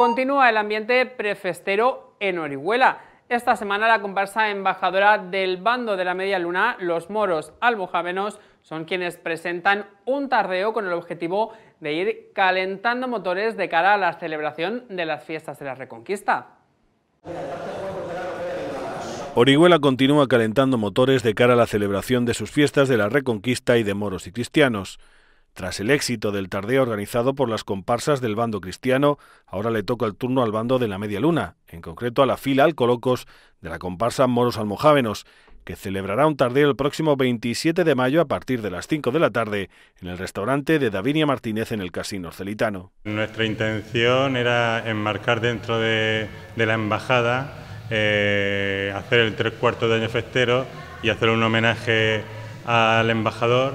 Continúa el ambiente prefestero en Orihuela. Esta semana la comparsa embajadora del bando de la media luna, los moros almojávenos, son quienes presentan un tardeo con el objetivo de ir calentando motores de cara a la celebración de las fiestas de la Reconquista. Orihuela continúa calentando motores de cara a la celebración de sus fiestas de la Reconquista y de moros y cristianos. Tras el éxito del tardeo organizado por las comparsas del bando cristiano, ahora le toca el turno al bando de la Media Luna, en concreto a la fila Alcolocos... Colocos de la comparsa Moros Almojávenos, que celebrará un tardeo el próximo 27 de mayo a partir de las 5 de la tarde en el restaurante de Davinia Martínez en el Casino Orcelitano. Nuestra intención era enmarcar dentro de, la embajada, eh, hacer el tres cuartos de año festero y hacer un homenaje al embajador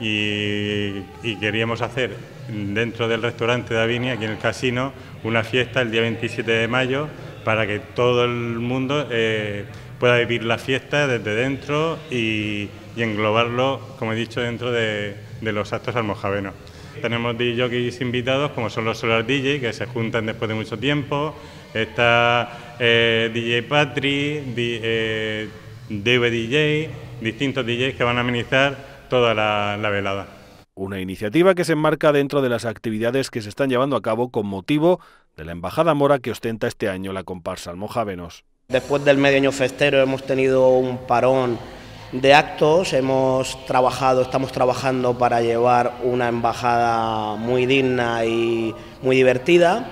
y, queríamos hacer dentro del restaurante de aquí en el casino, una fiesta el día 27 de mayo para que todo el mundo eh, pueda vivir la fiesta desde dentro y, englobarlo, como he dicho, dentro de, los actos almojavenos. Tenemos DJs invitados, como son los Solar DJ, que se juntan después de mucho tiempo. Está eh, DJ Patri, dvdj eh, DJ, distintos DJs que van a amenizar toda la, velada. Una iniciativa que se enmarca dentro de las actividades que se están llevando a cabo con motivo de la Embajada Mora que ostenta este año la comparsa Almojávenos. Después del medio año festero hemos tenido un parón de actos, hemos trabajado, estamos trabajando para llevar una embajada muy digna y muy divertida.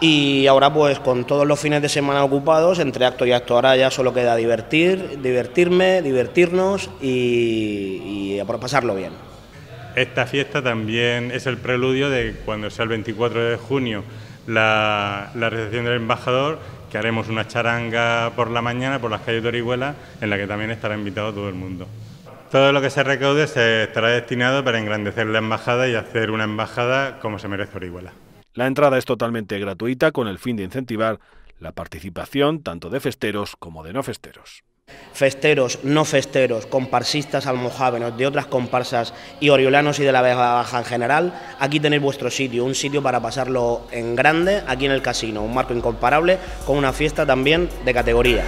Y ahora pues con todos los fines de semana ocupados, entre acto y acto, ahora ya solo queda divertir, divertirme, divertirnos y, y pasarlo bien. Esta fiesta también es el preludio de cuando sea el 24 de junio la, recepción del embajador, que haremos una charanga por la mañana por las calles de Orihuela, en la que también estará invitado todo el mundo. Todo lo que se recaude se estará destinado para engrandecer la embajada y hacer una embajada como se merece Orihuela. La entrada es totalmente gratuita con el fin de incentivar la participación tanto de festeros como de no festeros. Festeros, no festeros, comparsistas almojávenos de otras comparsas y oriolanos y de la Vega Baja en general, aquí tenéis vuestro sitio, un sitio para pasarlo en grande aquí en el casino, un marco incomparable con una fiesta también de categoría.